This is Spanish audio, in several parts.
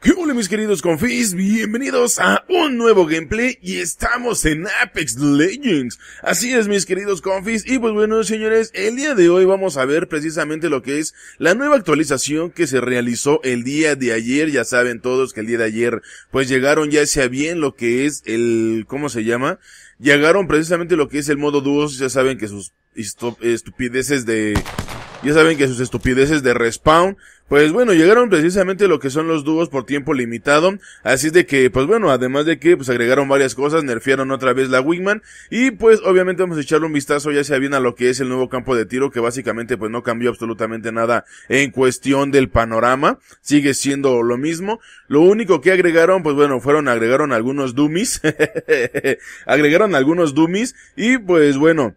¿Qué hola mis queridos confis? Bienvenidos a un nuevo gameplay y estamos en Apex Legends. Así es mis queridos confis y pues bueno señores, el día de hoy vamos a ver precisamente lo que es la nueva actualización que se realizó el día de ayer. Ya saben todos que el día de ayer pues llegaron ya sea bien lo que es el, ¿cómo se llama? Llegaron precisamente lo que es el modo dúos, ya saben que sus estupideces de ya saben que sus estupideces de respawn, pues bueno, llegaron precisamente lo que son los dúos por tiempo limitado. Así es de que, pues bueno, además de que pues agregaron varias cosas, nerfearon otra vez la Wingman. Y pues obviamente vamos a echarle un vistazo ya sea bien a lo que es el nuevo campo de tiro, que básicamente pues no cambió absolutamente nada en cuestión del panorama. Sigue siendo lo mismo. Lo único que agregaron, pues bueno, fueron, agregaron algunos dummies. agregaron algunos dummies. Y pues bueno.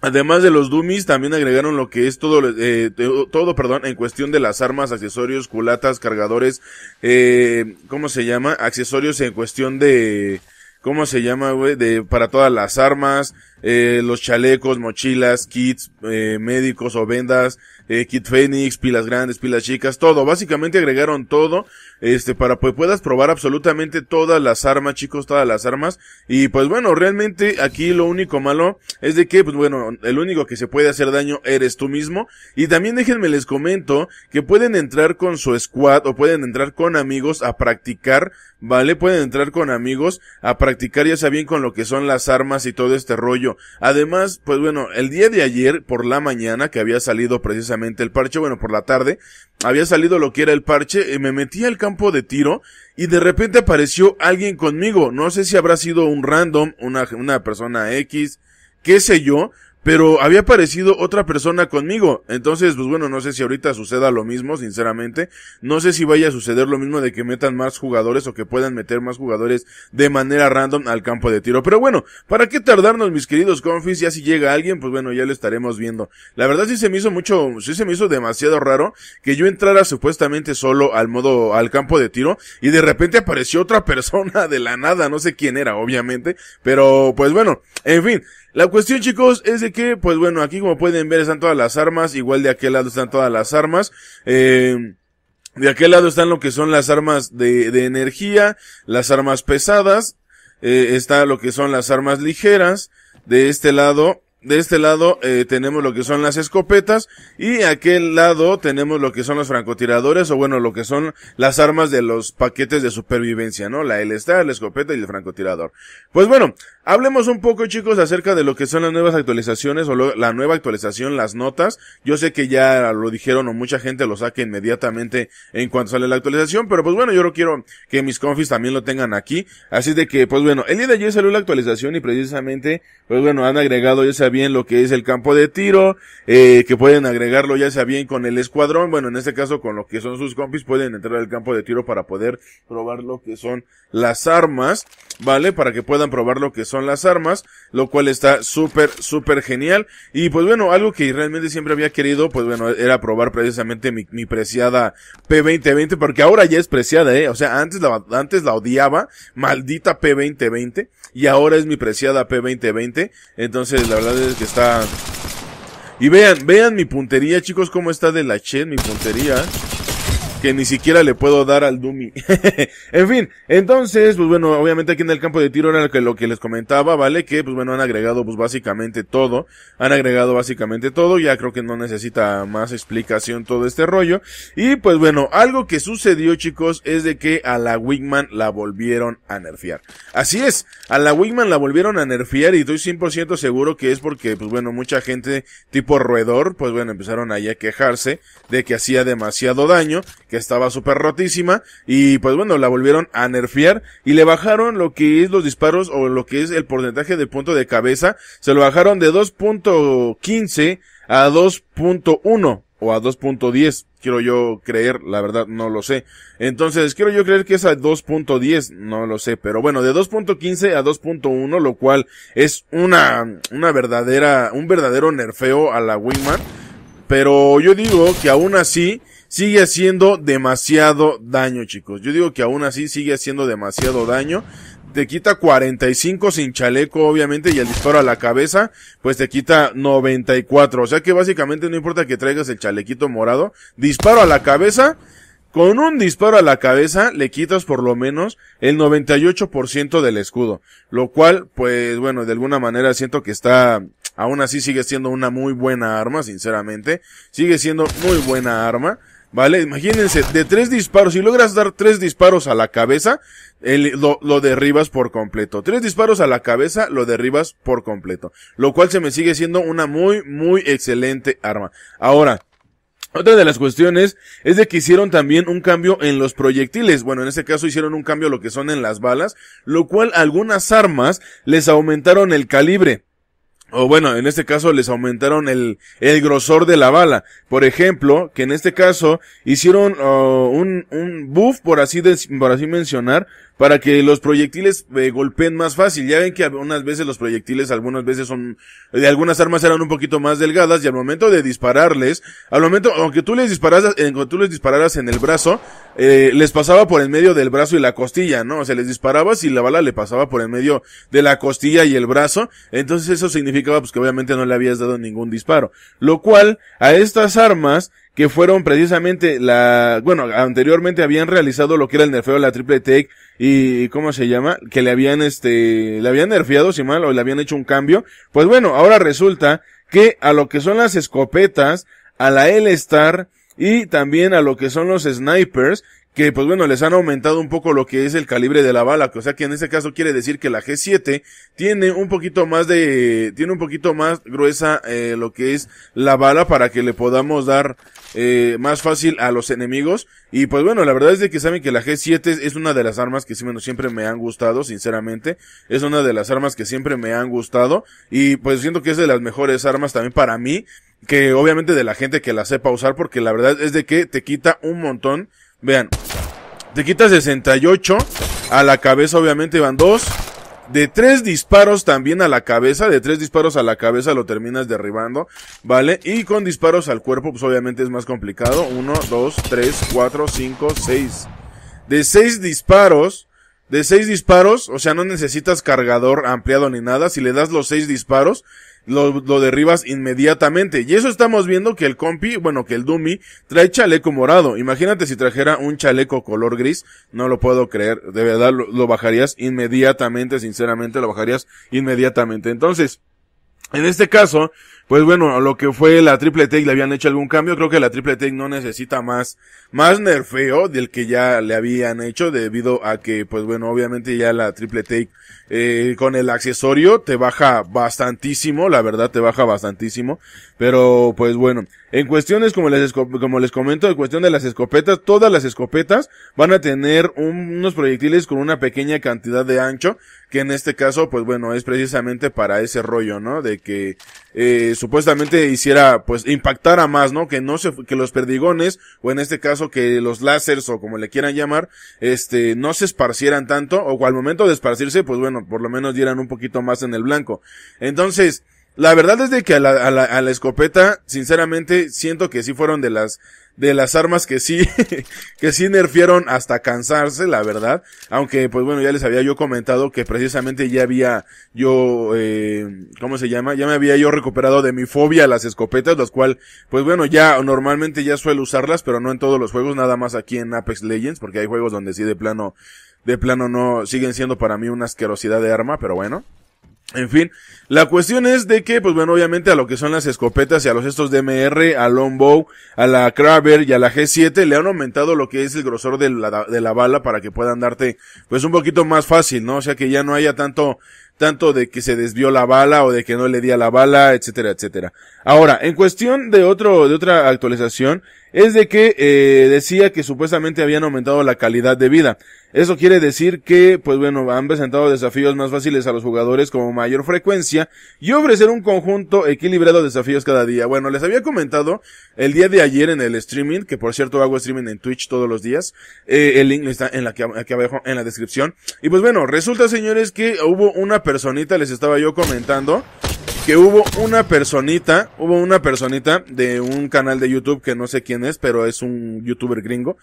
Además de los dummies, también agregaron lo que es todo, eh, todo, perdón, en cuestión de las armas, accesorios, culatas, cargadores, eh, ¿cómo se llama? Accesorios en cuestión de, ¿cómo se llama, güey? De, para todas las armas, eh, los chalecos, mochilas, kits, eh, médicos o vendas, eh, Kit Phoenix, pilas grandes, pilas chicas, todo. Básicamente agregaron todo, este, para que puedas probar absolutamente todas las armas, chicos, todas las armas. Y pues bueno, realmente aquí lo único malo es de que, pues bueno, el único que se puede hacer daño eres tú mismo. Y también déjenme les comento que pueden entrar con su squad o pueden entrar con amigos a practicar, ¿vale? Pueden entrar con amigos a practicar ya saben con lo que son las armas y todo este rollo. Además, pues bueno, el día de ayer por la mañana que había salido precisamente el parche, bueno, por la tarde, había salido lo que era el parche, y eh, me metí al campo de tiro y de repente apareció alguien conmigo, no sé si habrá sido un random, una, una persona X, qué sé yo, pero había aparecido otra persona conmigo. Entonces, pues bueno, no sé si ahorita suceda lo mismo, sinceramente. No sé si vaya a suceder lo mismo de que metan más jugadores o que puedan meter más jugadores de manera random al campo de tiro. Pero bueno, ¿para qué tardarnos, mis queridos confis? Ya si llega alguien, pues bueno, ya lo estaremos viendo. La verdad sí se me hizo mucho, sí se me hizo demasiado raro que yo entrara supuestamente solo al modo, al campo de tiro y de repente apareció otra persona de la nada, no sé quién era, obviamente. Pero pues bueno, en fin. La cuestión, chicos, es de que, pues bueno, aquí como pueden ver están todas las armas, igual de aquel lado están todas las armas. Eh, de aquel lado están lo que son las armas de, energía, las armas pesadas, eh, está lo que son las armas ligeras. De este lado de este lado eh, tenemos lo que son las escopetas y aquel lado tenemos lo que son los francotiradores o bueno lo que son las armas de los paquetes de supervivencia, ¿no? La L-Star la escopeta y el francotirador. Pues bueno, hablemos un poco chicos acerca de lo que son las nuevas actualizaciones o la nueva actualización, las notas. Yo sé que ya lo dijeron o mucha gente lo saque inmediatamente en cuanto sale la actualización, pero pues bueno, yo lo quiero que mis confis también lo tengan aquí. Así de que pues bueno, el día de ayer salió la actualización y precisamente pues bueno, han agregado ya bien lo que es el campo de tiro, eh, que pueden agregarlo ya sea bien con el escuadrón, bueno, en este caso con lo que son sus compis, pueden entrar al campo de tiro para poder probar lo que son las armas, ¿vale? Para que puedan probar lo que son las armas, lo cual está súper, súper genial. Y pues bueno, algo que realmente siempre había querido, pues bueno, era probar precisamente mi, preciada P2020, porque ahora ya es preciada, ¿eh? O sea, antes la, antes la odiaba, maldita P2020, y ahora es mi preciada P2020, entonces la verdad que está... Y vean, vean mi puntería, chicos, cómo está de la chen mi puntería que ni siquiera le puedo dar al Dummy. en fin, entonces, pues bueno, obviamente aquí en el campo de tiro era lo que, lo que les comentaba, ¿vale? Que pues bueno, han agregado pues básicamente todo, han agregado básicamente todo, ya creo que no necesita más explicación todo este rollo. Y pues bueno, algo que sucedió chicos es de que a la Wigman la volvieron a nerfear. Así es, a la Wigman la volvieron a nerfear y estoy 100% seguro que es porque pues bueno, mucha gente tipo roedor, pues bueno, empezaron ahí a quejarse de que hacía demasiado daño que estaba súper rotísima, y pues bueno, la volvieron a nerfear, y le bajaron lo que es los disparos, o lo que es el porcentaje de punto de cabeza, se lo bajaron de 2.15 a 2.1, o a 2.10, quiero yo creer, la verdad no lo sé. Entonces, quiero yo creer que es a 2.10, no lo sé, pero bueno, de 2.15 a 2.1, lo cual es una, una verdadera, un verdadero nerfeo a la Wingman. Pero yo digo que aún así, sigue haciendo demasiado daño, chicos. Yo digo que aún así sigue haciendo demasiado daño. Te quita 45 sin chaleco, obviamente, y el disparo a la cabeza, pues te quita 94. O sea que básicamente no importa que traigas el chalequito morado, disparo a la cabeza, con un disparo a la cabeza le quitas por lo menos el 98% del escudo, lo cual, pues bueno, de alguna manera siento que está, aún así sigue siendo una muy buena arma, sinceramente, sigue siendo muy buena arma. ¿Vale? Imagínense, de tres disparos, si logras dar tres disparos a la cabeza, lo, lo, derribas por completo. Tres disparos a la cabeza, lo derribas por completo. Lo cual se me sigue siendo una muy, muy excelente arma. Ahora, otra de las cuestiones es de que hicieron también un cambio en los proyectiles. Bueno, en este caso hicieron un cambio lo que son en las balas, lo cual algunas armas les aumentaron el calibre o bueno, en este caso les aumentaron el, el grosor de la bala. Por ejemplo, que en este caso hicieron oh, un, un buff, por así, por así mencionar, para que los proyectiles eh, golpeen más fácil. Ya ven que algunas veces los proyectiles, algunas veces son, de algunas armas eran un poquito más delgadas y al momento de dispararles, al momento, aunque tú les dispararas, en eh, cuando tú les dispararas en el brazo, eh, les pasaba por el medio del brazo y la costilla, ¿no? O sea, les disparabas y la bala le pasaba por el medio de la costilla y el brazo. Entonces eso significaba pues que obviamente no le habías dado ningún disparo. Lo cual, a estas armas, que fueron precisamente la, bueno, anteriormente habían realizado lo que era el nerfeo de la triple take y, ¿cómo se llama? Que le habían, este, le habían nerfeado, si mal, o le habían hecho un cambio. Pues bueno, ahora resulta que a lo que son las escopetas, a la L-Star, y también a lo que son los snipers, que pues bueno, les han aumentado un poco lo que es el calibre de la bala, o sea que en este caso quiere decir que la G7 tiene un poquito más de, tiene un poquito más gruesa eh, lo que es la bala para que le podamos dar eh, más fácil a los enemigos y pues bueno, la verdad es de que saben que la G7 es una de las armas que siempre me han gustado, sinceramente, es una de las armas que siempre me han gustado y pues siento que es de las mejores armas también para mí, que obviamente de la gente que la sepa usar porque la verdad es de que te quita un montón Vean, te quitas 68. A la cabeza obviamente van 2. De 3 disparos también a la cabeza. De 3 disparos a la cabeza lo terminas derribando. Vale. Y con disparos al cuerpo, pues obviamente es más complicado. 1, 2, 3, 4, 5, 6. De 6 disparos. De 6 disparos. O sea, no necesitas cargador ampliado ni nada. Si le das los 6 disparos lo, derribas inmediatamente. Y eso estamos viendo que el compi, bueno, que el dummy trae chaleco morado. Imagínate si trajera un chaleco color gris, no lo puedo creer. De verdad, lo, lo bajarías inmediatamente, sinceramente, lo bajarías inmediatamente. Entonces, en este caso, pues bueno, lo que fue la triple take le habían hecho algún cambio. Creo que la triple take no necesita más, más nerfeo del que ya le habían hecho debido a que, pues bueno, obviamente ya la triple take eh, con el accesorio te baja bastantísimo, la verdad te baja bastantísimo, pero pues bueno, en cuestiones como les, como les comento, en cuestión de las escopetas, todas las escopetas van a tener unos proyectiles con una pequeña cantidad de ancho, que en este caso pues bueno, es precisamente para ese rollo, ¿no? De que eh, supuestamente hiciera pues impactara más, ¿no? Que no se, que los perdigones, o en este caso que los lásers o como le quieran llamar, este, no se esparcieran tanto, o al momento de esparcirse pues bueno, por lo menos dieran un poquito más en el blanco. Entonces, la verdad es de que a la, a la, escopeta, sinceramente, siento que sí fueron de las, de las armas que sí, que sí nerfieron hasta cansarse, la verdad. Aunque, pues bueno, ya les había yo comentado que precisamente ya había yo, eh, ¿cómo se llama? Ya me había yo recuperado de mi fobia a las escopetas, las cual, pues bueno, ya normalmente ya suelo usarlas, pero no en todos los juegos, nada más aquí en Apex Legends, porque hay juegos donde sí de plano de plano no siguen siendo para mí una asquerosidad de arma, pero bueno. En fin, la cuestión es de que, pues bueno, obviamente a lo que son las escopetas y a los estos DMR, a Longbow, a la Kraber y a la G7 le han aumentado lo que es el grosor de la, de la bala para que puedan darte, pues un poquito más fácil, ¿no? O sea que ya no haya tanto tanto de que se desvió la bala o de que no le di a la bala, etcétera, etcétera. Ahora, en cuestión de otro, de otra actualización, es de que eh, decía que supuestamente habían aumentado la calidad de vida. Eso quiere decir que, pues bueno, han presentado desafíos más fáciles a los jugadores como mayor frecuencia y ofrecer un conjunto equilibrado de desafíos cada día. Bueno, les había comentado el día de ayer en el streaming, que por cierto hago streaming en Twitch todos los días, eh, el link está en la que, aquí abajo en la descripción. Y pues bueno, resulta señores que hubo una personita, les estaba yo comentando, que hubo una personita, hubo una personita de un canal de YouTube que no sé quién es, pero es un youtuber gringo.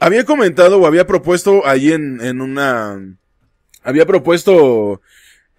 Había comentado o había propuesto ahí en, una, había propuesto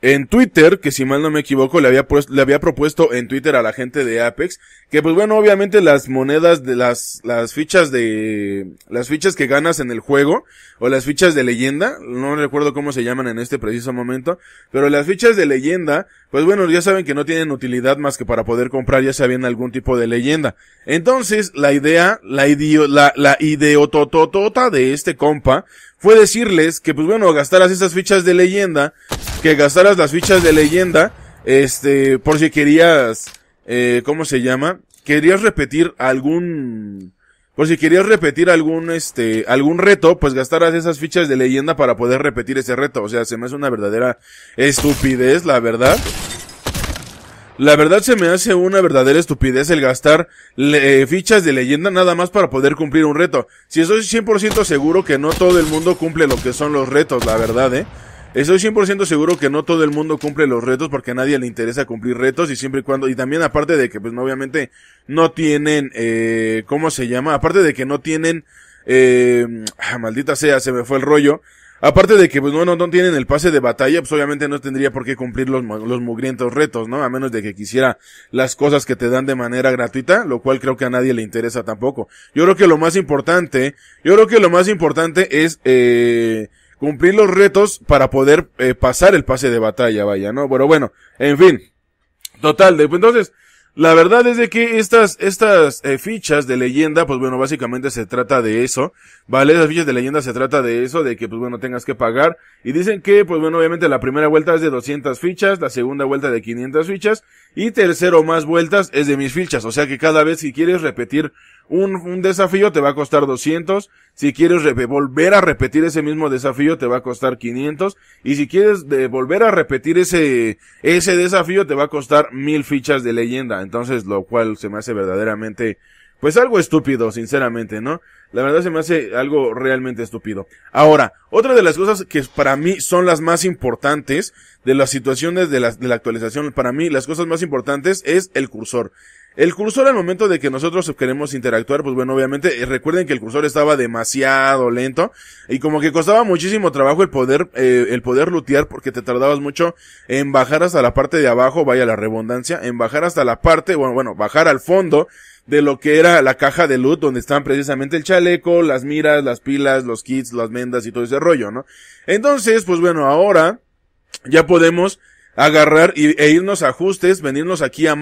en Twitter, que si mal no me equivoco, le había, pues, le había propuesto en Twitter a la gente de Apex, que pues bueno, obviamente las monedas de las, las fichas de, las fichas que ganas en el juego, o las fichas de leyenda, no recuerdo cómo se llaman en este preciso momento, pero las fichas de leyenda, pues bueno, ya saben que no tienen utilidad más que para poder comprar ya sea algún tipo de leyenda. Entonces, la idea, la idio, la, la ideotototota de este compa, fue decirles que pues bueno, gastaras esas fichas de leyenda, que gastaras las fichas de leyenda, este, por si querías, eh, ¿cómo se llama? Querías repetir algún, por si querías repetir algún, este, algún reto, pues gastaras esas fichas de leyenda para poder repetir ese reto. O sea, se me hace una verdadera estupidez, la verdad. La verdad se me hace una verdadera estupidez el gastar eh, fichas de leyenda nada más para poder cumplir un reto. Si estoy 100% seguro que no todo el mundo cumple lo que son los retos, la verdad, eh. Estoy 100% seguro que no todo el mundo cumple los retos porque a nadie le interesa cumplir retos y siempre y cuando, y también aparte de que pues obviamente no tienen, eh, ¿cómo se llama? Aparte de que no tienen, eh, ah, maldita sea, se me fue el rollo. Aparte de que, pues, no, no, no tienen el pase de batalla, pues obviamente no tendría por qué cumplir los, los mugrientos retos, ¿no? A menos de que quisiera las cosas que te dan de manera gratuita, lo cual creo que a nadie le interesa tampoco. Yo creo que lo más importante, yo creo que lo más importante es, eh, cumplir los retos para poder eh, pasar el pase de batalla, vaya, ¿no? Pero bueno, en fin. Total, de, entonces, la verdad es de que estas, estas eh, fichas de leyenda, pues bueno, básicamente se trata de eso, ¿vale? Las fichas de leyenda se trata de eso, de que pues bueno, tengas que pagar. Y dicen que, pues bueno, obviamente la primera vuelta es de 200 fichas, la segunda vuelta de 500 fichas, y tercero más vueltas es de mis fichas. O sea que cada vez si quieres repetir un, desafío te va a costar 200, si quieres volver a repetir ese mismo desafío te va a costar 500 y si quieres volver a repetir ese, ese desafío te va a costar 1000 fichas de leyenda, entonces lo cual se me hace verdaderamente pues algo estúpido, sinceramente, ¿no? La verdad se me hace algo realmente estúpido. Ahora, otra de las cosas que para mí son las más importantes de las situaciones de de la actualización, para mí las cosas más importantes es el cursor. El cursor al momento de que nosotros queremos interactuar, pues bueno, obviamente, eh, recuerden que el cursor estaba demasiado lento y como que costaba muchísimo trabajo el poder, eh, el poder lutear porque te tardabas mucho en bajar hasta la parte de abajo, vaya la redundancia, en bajar hasta la parte, bueno, bueno, bajar al fondo de lo que era la caja de loot donde están precisamente el chaleco, las miras, las pilas, los kits, las mendas y todo ese rollo, ¿no? Entonces, pues bueno, ahora ya podemos agarrar e irnos a ajustes, venirnos aquí a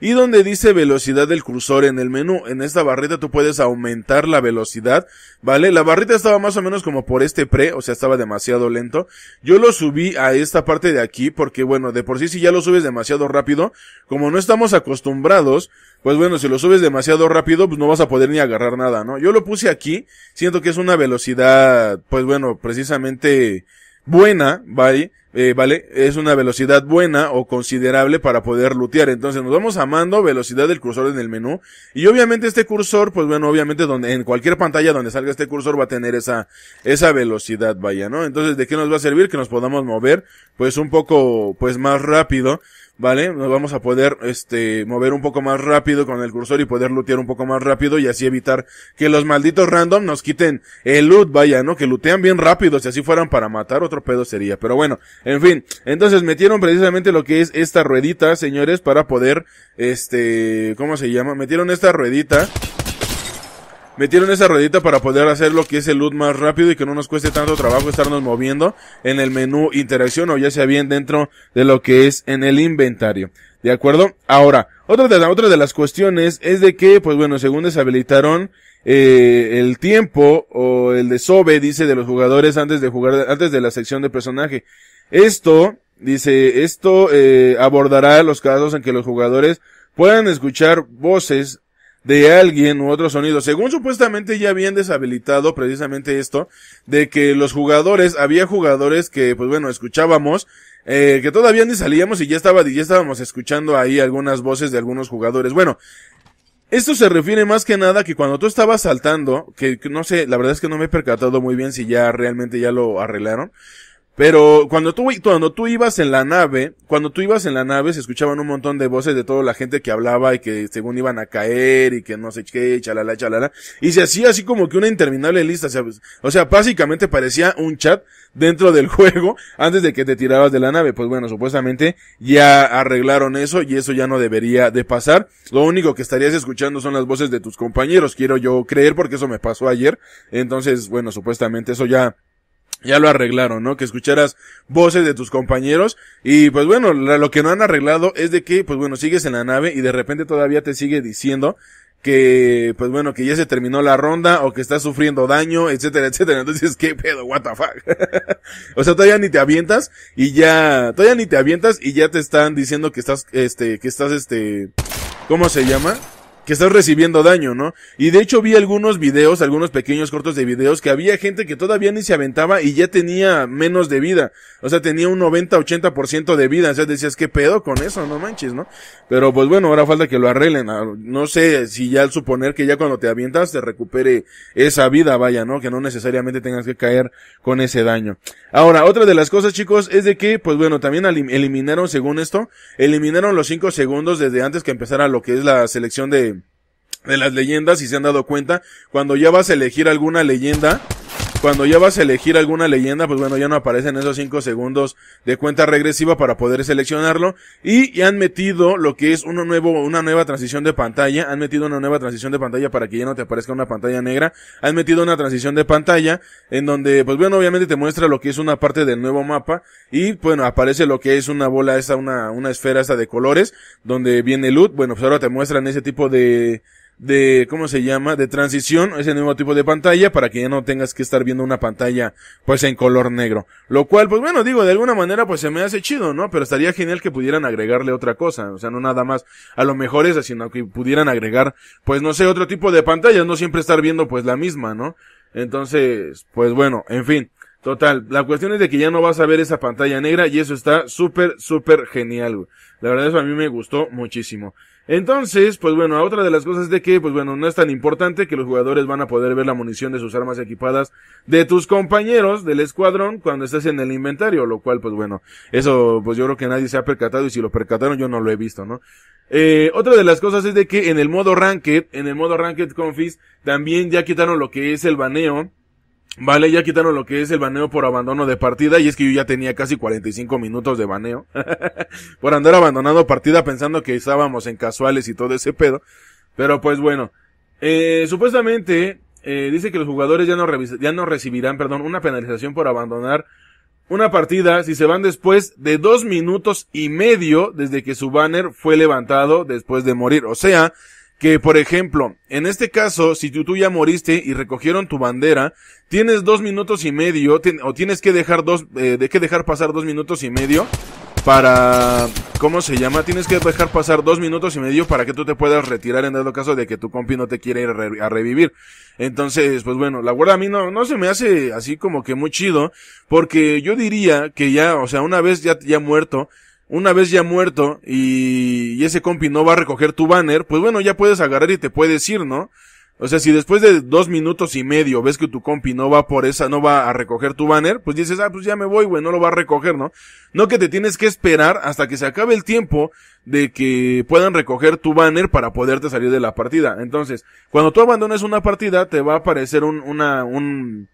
y donde dice velocidad del cursor en el menú, en esta barrita tú puedes aumentar la velocidad, ¿vale? La barrita estaba más o menos como por este pre, o sea, estaba demasiado lento. Yo lo subí a esta parte de aquí porque bueno, de por sí si ya lo subes demasiado rápido, como no estamos acostumbrados, pues bueno, si lo subes demasiado rápido, pues no vas a poder ni agarrar nada, ¿no? Yo lo puse aquí, siento que es una velocidad, pues bueno, precisamente buena, ¿vale? Eh, ¿vale? Es una velocidad buena o considerable para poder lootear. Entonces nos vamos amando velocidad del cursor en el menú. Y obviamente este cursor, pues bueno, obviamente donde, en cualquier pantalla donde salga este cursor va a tener esa, esa velocidad, vaya, ¿no? Entonces, ¿de qué nos va a servir? Que nos podamos mover, pues un poco, pues más rápido. ¿vale? Nos vamos a poder, este, mover un poco más rápido con el cursor y poder lootear un poco más rápido y así evitar que los malditos random nos quiten el loot, vaya, ¿no? Que lootean bien rápido, si así fueran para matar, otro pedo sería. Pero bueno, en fin. Entonces metieron precisamente lo que es esta ruedita, señores, para poder, este, ¿cómo se llama? Metieron esta ruedita Metieron esa ruedita para poder hacer lo que es el loot más rápido y que no nos cueste tanto trabajo estarnos moviendo en el menú interacción o ya sea bien dentro de lo que es en el inventario. ¿De acuerdo? Ahora, otra de, otra de las cuestiones es de que, pues bueno, según deshabilitaron eh, el tiempo o el desove, dice, de los jugadores antes de jugar, antes de la sección de personaje. Esto, dice, esto eh, abordará los casos en que los jugadores puedan escuchar voces de alguien u otro sonido. Según supuestamente ya habían deshabilitado precisamente esto, de que los jugadores, había jugadores que, pues bueno, escuchábamos, eh, que todavía ni salíamos y ya estaba, ya estábamos escuchando ahí algunas voces de algunos jugadores. Bueno, esto se refiere más que nada que cuando tú estabas saltando, que no sé, la verdad es que no me he percatado muy bien si ya realmente ya lo arreglaron, pero cuando tú, cuando tú ibas en la nave, cuando tú ibas en la nave se escuchaban un montón de voces de toda la gente que hablaba y que según iban a caer y que no sé qué, chalala, chalala. Y se hacía así como que una interminable lista, O sea, pues, básicamente parecía un chat dentro del juego antes de que te tirabas de la nave. Pues bueno, supuestamente ya arreglaron eso y eso ya no debería de pasar. Lo único que estarías escuchando son las voces de tus compañeros, quiero yo creer porque eso me pasó ayer. Entonces, bueno, supuestamente eso ya ya lo arreglaron, ¿no? Que escucharas voces de tus compañeros y pues bueno, lo que no han arreglado es de que pues bueno, sigues en la nave y de repente todavía te sigue diciendo que pues bueno, que ya se terminó la ronda o que estás sufriendo daño, etcétera, etcétera. Entonces, ¿qué pedo? What the fuck? o sea, todavía ni te avientas y ya todavía ni te avientas y ya te están diciendo que estás este que estás este ¿cómo se llama? que estás recibiendo daño, ¿no? Y de hecho vi algunos videos, algunos pequeños cortos de videos, que había gente que todavía ni se aventaba y ya tenía menos de vida. O sea, tenía un 90-80% de vida. O sea, decías, ¿qué pedo con eso? No manches, ¿no? Pero pues bueno, ahora falta que lo arreglen. Ah, no sé si ya al suponer que ya cuando te avientas te recupere esa vida, vaya, ¿no? Que no necesariamente tengas que caer con ese daño. Ahora, otra de las cosas, chicos, es de que, pues bueno, también eliminaron, según esto, eliminaron los 5 segundos desde antes que empezara lo que es la selección de, de las leyendas, si se han dado cuenta, cuando ya vas a elegir alguna leyenda, cuando ya vas a elegir alguna leyenda, pues bueno, ya no aparecen esos 5 segundos de cuenta regresiva para poder seleccionarlo. Y han metido lo que es uno nuevo, una nueva transición de pantalla. Han metido una nueva transición de pantalla para que ya no te aparezca una pantalla negra. Han metido una transición de pantalla en donde, pues bueno, obviamente te muestra lo que es una parte del nuevo mapa. Y bueno, aparece lo que es una bola esta, una, una esfera esta de colores, donde viene loot. Bueno, pues ahora te muestran ese tipo de, de, ¿cómo se llama? De transición, ese nuevo tipo de pantalla, para que ya no tengas que estar viendo una pantalla, pues en color negro. Lo cual, pues bueno, digo, de alguna manera, pues se me hace chido, ¿no? Pero estaría genial que pudieran agregarle otra cosa, o sea, no nada más a lo mejor esa, sino que pudieran agregar, pues no sé, otro tipo de pantalla, no siempre estar viendo pues la misma, ¿no? Entonces, pues bueno, en fin. Total, la cuestión es de que ya no vas a ver esa pantalla negra y eso está súper, súper genial, La verdad eso a mí me gustó muchísimo. Entonces, pues bueno, otra de las cosas es de que, pues bueno, no es tan importante que los jugadores van a poder ver la munición de sus armas equipadas de tus compañeros del escuadrón cuando estés en el inventario, lo cual, pues bueno, eso, pues yo creo que nadie se ha percatado y si lo percataron yo no lo he visto, ¿no? Eh, otra de las cosas es de que en el modo Ranked, en el modo Ranked Confis, también ya quitaron lo que es el baneo Vale, ya quitaron lo que es el baneo por abandono de partida y es que yo ya tenía casi 45 minutos de baneo por andar abandonando partida pensando que estábamos en casuales y todo ese pedo. Pero pues bueno, eh, supuestamente eh, dice que los jugadores ya no, ya no recibirán perdón, una penalización por abandonar una partida si se van después de dos minutos y medio desde que su banner fue levantado después de morir. O sea, que, por ejemplo, en este caso, si tú, ya moriste y recogieron tu bandera, tienes dos minutos y medio, o tienes que dejar dos, eh, de que dejar pasar dos minutos y medio para, ¿cómo se llama? Tienes que dejar pasar dos minutos y medio para que tú te puedas retirar en dado caso de que tu compi no te quiera ir a, a revivir. Entonces, pues bueno, la verdad a mí no, no se me hace así como que muy chido, porque yo diría que ya, o sea, una vez ya, ya muerto, una vez ya muerto y, y ese compi no va a recoger tu banner, pues bueno, ya puedes agarrar y te puedes ir, ¿no? O sea, si después de dos minutos y medio ves que tu compi no va por esa, no va a recoger tu banner, pues dices, ah, pues ya me voy, güey, no lo va a recoger, ¿no? No que te tienes que esperar hasta que se acabe el tiempo de que puedan recoger tu banner para poderte salir de la partida. Entonces, cuando tú abandones una partida, te va a aparecer un, una, un,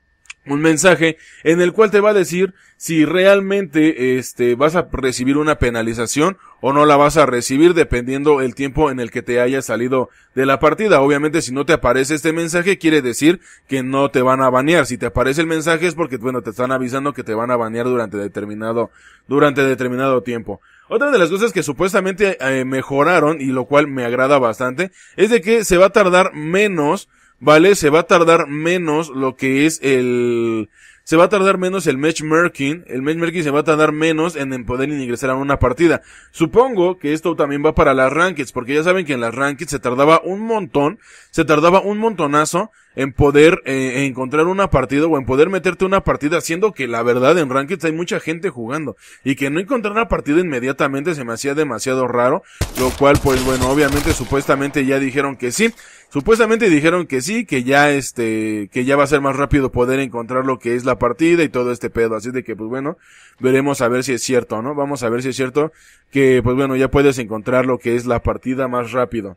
un mensaje en el cual te va a decir si realmente este vas a recibir una penalización o no la vas a recibir dependiendo el tiempo en el que te hayas salido de la partida. Obviamente si no te aparece este mensaje quiere decir que no te van a banear. Si te aparece el mensaje es porque bueno, te están avisando que te van a banear durante determinado durante determinado tiempo. Otra de las cosas que supuestamente eh, mejoraron y lo cual me agrada bastante es de que se va a tardar menos ¿vale? Se va a tardar menos lo que es el... Se va a tardar menos el match el match se va a tardar menos en, en poder ingresar a una partida. Supongo que esto también va para las rankings, porque ya saben que en las rankings se tardaba un montón, se tardaba un montonazo, en poder eh, encontrar una partida o en poder meterte una partida, siendo que la verdad en Ranked hay mucha gente jugando y que no encontrar una partida inmediatamente se me hacía demasiado raro, lo cual pues bueno, obviamente supuestamente ya dijeron que sí, supuestamente dijeron que sí, que ya este, que ya va a ser más rápido poder encontrar lo que es la partida y todo este pedo, así de que pues bueno, veremos a ver si es cierto, ¿no? Vamos a ver si es cierto que pues bueno, ya puedes encontrar lo que es la partida más rápido.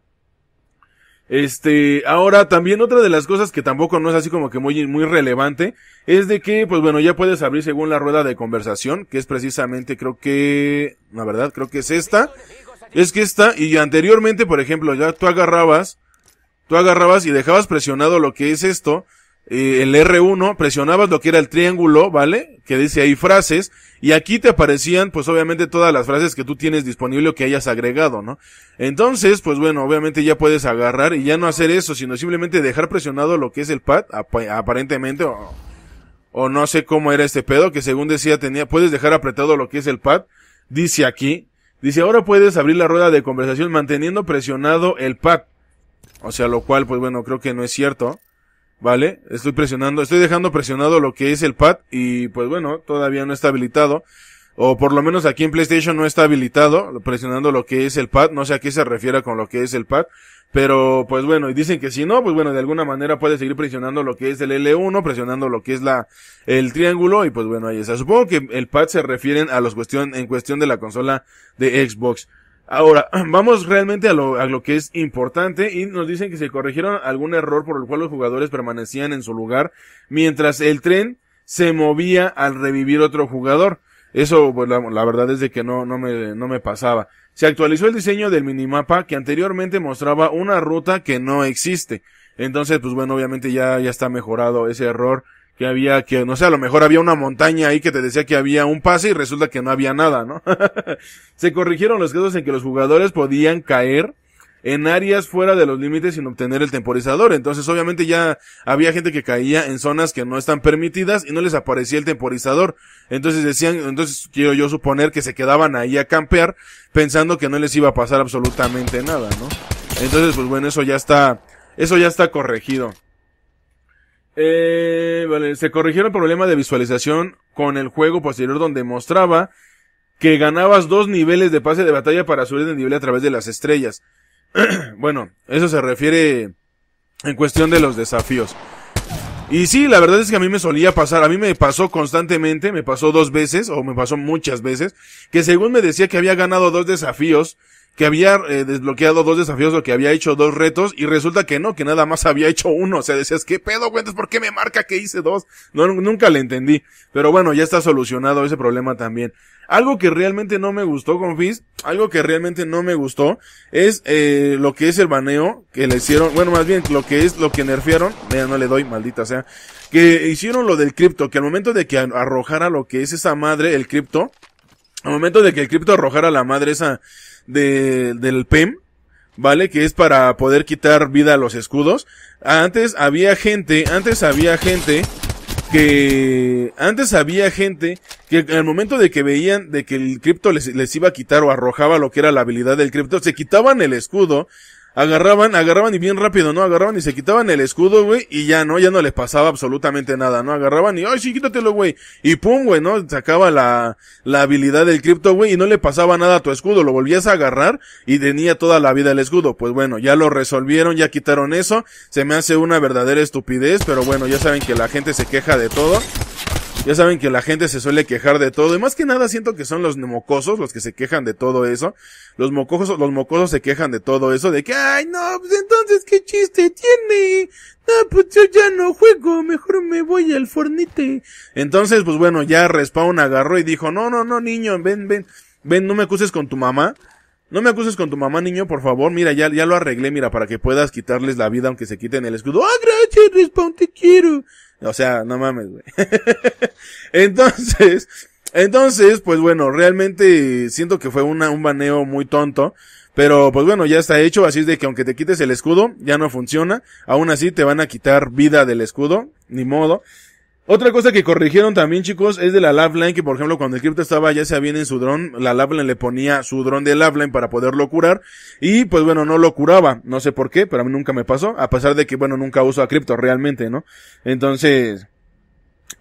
Este, ahora también otra de las cosas que tampoco no es así como que muy, muy relevante, es de que, pues bueno, ya puedes abrir según la rueda de conversación, que es precisamente, creo que, la verdad, creo que es esta. Es que esta, y anteriormente, por ejemplo, ya tú agarrabas, tú agarrabas y dejabas presionado lo que es esto, eh, el R1, presionabas lo que era el triángulo, ¿vale? Que dice ahí frases, y aquí te aparecían, pues obviamente todas las frases que tú tienes disponible o que hayas agregado, ¿no? Entonces, pues bueno, obviamente ya puedes agarrar y ya no hacer eso, sino simplemente dejar presionado lo que es el pad, aparentemente, o, o no sé cómo era este pedo, que según decía tenía, puedes dejar apretado lo que es el pad, dice aquí, dice ahora puedes abrir la rueda de conversación manteniendo presionado el pad. O sea, lo cual, pues bueno, creo que no es cierto. ¿vale? Estoy presionando, estoy dejando presionado lo que es el pad y pues bueno, todavía no está habilitado. O por lo menos aquí en PlayStation no está habilitado, presionando lo que es el pad, no sé a qué se refiere con lo que es el pad. Pero pues bueno, y dicen que si no, pues bueno, de alguna manera puede seguir presionando lo que es el L1, presionando lo que es la el triángulo y pues bueno, ahí está. Supongo que el pad se refieren a los cuestión en cuestión de la consola de Xbox. Ahora, vamos realmente a lo, a lo que es importante y nos dicen que se corrigieron algún error por el cual los jugadores permanecían en su lugar mientras el tren se movía al revivir otro jugador. Eso, pues la, verdad es de que no, no, me, no me pasaba. Se actualizó el diseño del minimapa que anteriormente mostraba una ruta que no existe. Entonces, pues bueno, obviamente ya, ya está mejorado ese error que había, que no sé, a lo mejor había una montaña ahí que te decía que había un pase y resulta que no había nada, ¿no? se corrigieron los casos en que los jugadores podían caer en áreas fuera de los límites sin obtener el temporizador. Entonces, obviamente ya había gente que caía en zonas que no están permitidas y no les aparecía el temporizador. Entonces decían, entonces quiero yo suponer que se quedaban ahí a campear pensando que no les iba a pasar absolutamente nada, ¿no? Entonces, pues bueno, eso ya está, eso ya está corregido. Eh, se corrigió el problema de visualización con el juego posterior donde mostraba que ganabas dos niveles de pase de batalla para subir de nivel a través de las estrellas. bueno, eso se refiere en cuestión de los desafíos. Y sí, la verdad es que a mí me solía pasar, a mí me pasó constantemente, me pasó dos veces, o me pasó muchas veces, que según me decía que había ganado dos desafíos, que había eh, desbloqueado dos desafíos o que había hecho dos retos y resulta que no, que nada más había hecho uno. O sea, decías, ¿qué pedo, cuentas? ¿Por qué me marca que hice dos? No, nunca le entendí. Pero bueno, ya está solucionado ese problema también. Algo que realmente no me gustó con algo que realmente no me gustó, es eh, lo que es el baneo que le hicieron, bueno, más bien lo que es lo que nerfearon, mira, no le doy, maldita sea, que hicieron lo del cripto, que al momento de que arrojara lo que es esa madre, el cripto, al momento de que el cripto arrojara la madre esa, de, del PEM, ¿vale? Que es para poder quitar vida a los escudos. Antes había gente, antes había gente que antes había gente que al momento de que veían de que el cripto les, les, iba a quitar o arrojaba lo que era la habilidad del cripto, se quitaban el escudo agarraban, agarraban y bien rápido, ¿no? Agarraban y se quitaban el escudo, güey, y ya, ¿no? Ya no les pasaba absolutamente nada, ¿no? Agarraban y, ay, sí, quítatelo, güey. Y pum, güey, ¿no? Sacaba la, la habilidad del cripto, güey, y no le pasaba nada a tu escudo. Lo volvías a agarrar y tenía toda la vida el escudo. Pues bueno, ya lo resolvieron, ya quitaron eso. Se me hace una verdadera estupidez, pero bueno, ya saben que la gente se queja de todo. Ya saben que la gente se suele quejar de todo. Y más que nada siento que son los mocosos los que se quejan de todo eso. Los mocosos, los mocosos se quejan de todo eso. De que, ay, no, pues entonces qué chiste tiene. No, pues yo ya no juego. Mejor me voy al fornite. Entonces, pues bueno, ya Respawn agarró y dijo, no, no, no, niño, ven, ven. Ven, no me acuses con tu mamá. No me acuses con tu mamá, niño, por favor. Mira, ya, ya lo arreglé, mira, para que puedas quitarles la vida aunque se quiten el escudo. ¡Ah, gracias, Respawn, te quiero! O sea, no mames, güey. entonces, entonces, pues bueno, realmente siento que fue una, un baneo muy tonto. Pero pues bueno, ya está hecho, así es de que aunque te quites el escudo, ya no funciona. Aún así te van a quitar vida del escudo, ni modo. Otra cosa que corrigieron también, chicos, es de la Lavline, que por ejemplo cuando el cripto estaba ya sea bien en su dron, la Lavline le ponía su dron de Lavline para poderlo curar, y pues bueno, no lo curaba, no sé por qué, pero a mí nunca me pasó, a pesar de que bueno, nunca uso a cripto realmente, ¿no? Entonces,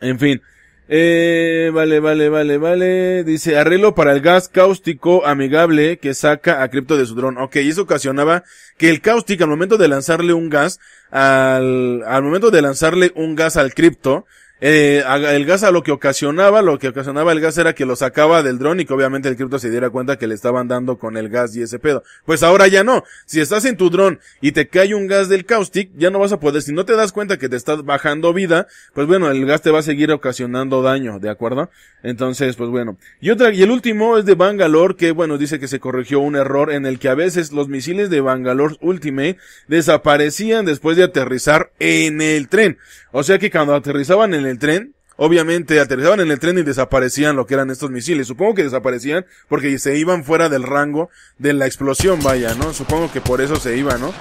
en fin. Eh, vale, vale, vale, vale. Dice, arreglo para el gas cáustico amigable que saca a cripto de su dron. Ok, eso ocasionaba que el cáustico al momento de lanzarle un gas, al, al momento de lanzarle un gas al cripto, eh, el gas a lo que ocasionaba, lo que ocasionaba el gas era que lo sacaba del dron y que obviamente el cripto se diera cuenta que le estaban dando con el gas y ese pedo. Pues ahora ya no. Si estás en tu dron y te cae un gas del caustic, ya no vas a poder, si no te das cuenta que te estás bajando vida, pues bueno, el gas te va a seguir ocasionando daño, ¿de acuerdo? Entonces, pues bueno. Y otra, y el último es de Bangalore, que bueno, dice que se corrigió un error en el que a veces los misiles de Bangalore Ultimate desaparecían después de aterrizar en el tren. O sea que cuando aterrizaban en el el tren, obviamente aterrizaban en el tren y desaparecían lo que eran estos misiles. Supongo que desaparecían porque se iban fuera del rango de la explosión, vaya, ¿no? Supongo que por eso se iban, ¿no?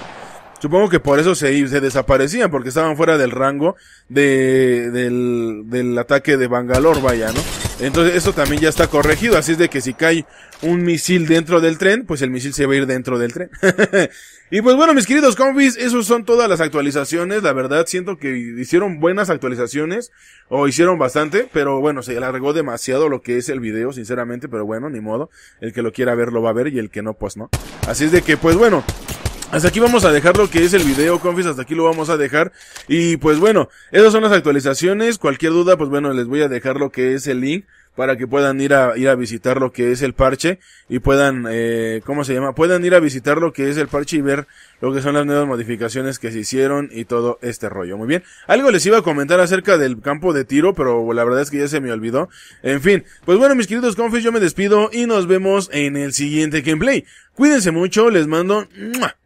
Supongo que por eso se, se desaparecían, porque estaban fuera del rango de, del, del ataque de Bangalore, vaya, ¿no? Entonces eso también ya está corregido, así es de que si cae un misil dentro del tren, pues el misil se va a ir dentro del tren. y pues bueno, mis queridos combis esos son todas las actualizaciones, la verdad siento que hicieron buenas actualizaciones, o hicieron bastante, pero bueno, se alargó demasiado lo que es el video, sinceramente, pero bueno, ni modo, el que lo quiera ver lo va a ver y el que no, pues no. Así es de que, pues bueno, hasta aquí vamos a dejar lo que es el video, confis, hasta aquí lo vamos a dejar. Y pues bueno, esas son las actualizaciones. Cualquier duda, pues bueno, les voy a dejar lo que es el link para que puedan ir a, ir a visitar lo que es el parche y puedan, eh, ¿cómo se llama? Puedan ir a visitar lo que es el parche y ver lo que son las nuevas modificaciones que se hicieron y todo este rollo. Muy bien. Algo les iba a comentar acerca del campo de tiro, pero la verdad es que ya se me olvidó. En fin, pues bueno, mis queridos confis, yo me despido y nos vemos en el siguiente gameplay. Cuídense mucho, les mando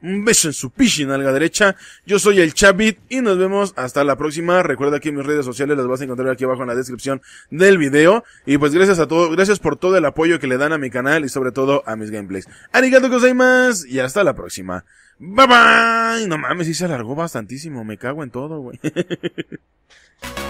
un beso en su pichin alga derecha. Yo soy el Chabit y nos vemos hasta la próxima. Recuerda que mis redes sociales las vas a encontrar aquí abajo en la descripción del video. Y pues gracias a todos, gracias por todo el apoyo que le dan a mi canal y sobre todo a mis gameplays. que Arigato más y hasta la próxima. Bye bye. No mames, si se alargó bastantísimo. Me cago en todo, güey.